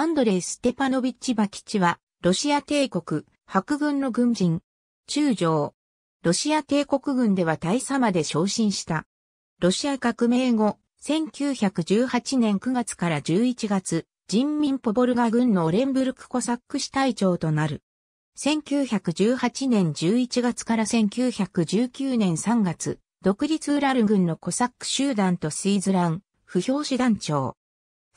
アンドレイ・ステパノビッチ・バキチは、ロシア帝国、白軍の軍人、中将。ロシア帝国軍では大佐まで昇進した。ロシア革命後、1918年9月から11月、人民ポボルガ軍のオレンブルクコサック市隊長となる。1918年11月から1919年3月、独立ウラル軍のコサック集団とスイズラン、不評師団長。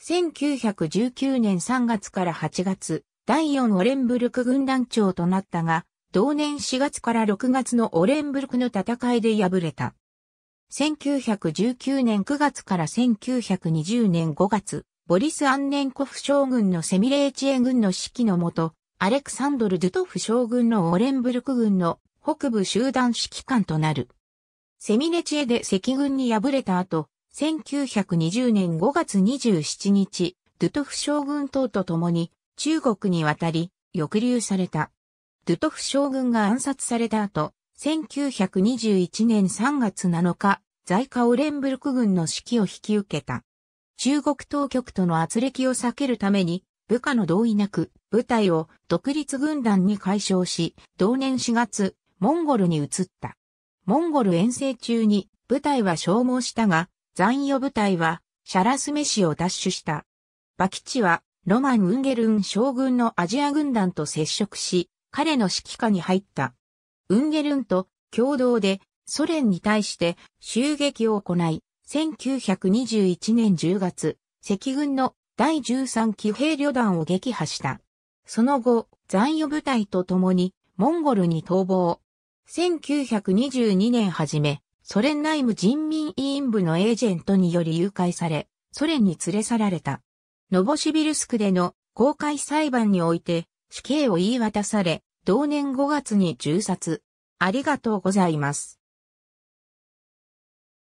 1919年3月から8月、第4オレンブルク軍団長となったが、同年4月から6月のオレンブルクの戦いで敗れた。1919年9月から1920年5月、ボリス・アンネンコフ将軍のセミレーチエ軍の指揮のもと、アレクサンドル・ドゥトフ将軍のオレンブルク軍の北部集団指揮官となる。セミレチエで赤軍に敗れた後、1920年5月27日、ドゥトフ将軍等と共に中国に渡り、抑留された。ドゥトフ将軍が暗殺された後、1921年3月7日、在下オレンブルク軍の指揮を引き受けた。中国当局との圧力を避けるために、部下の同意なく、部隊を独立軍団に解消し、同年4月、モンゴルに移った。モンゴル遠征中に、部隊は消耗したが、残余部隊は、シャラスメ市を奪取した。バキチは、ロマン・ウンゲルン将軍のアジア軍団と接触し、彼の指揮下に入った。ウンゲルンと共同でソ連に対して襲撃を行い、1921年10月、赤軍の第13騎兵旅団を撃破した。その後、残余部隊と共にモンゴルに逃亡。1922年初め、ソ連内務人民委員部のエージェントにより誘拐され、ソ連に連れ去られた。ノボシビルスクでの公開裁判において死刑を言い渡され、同年5月に銃殺。ありがとうございます。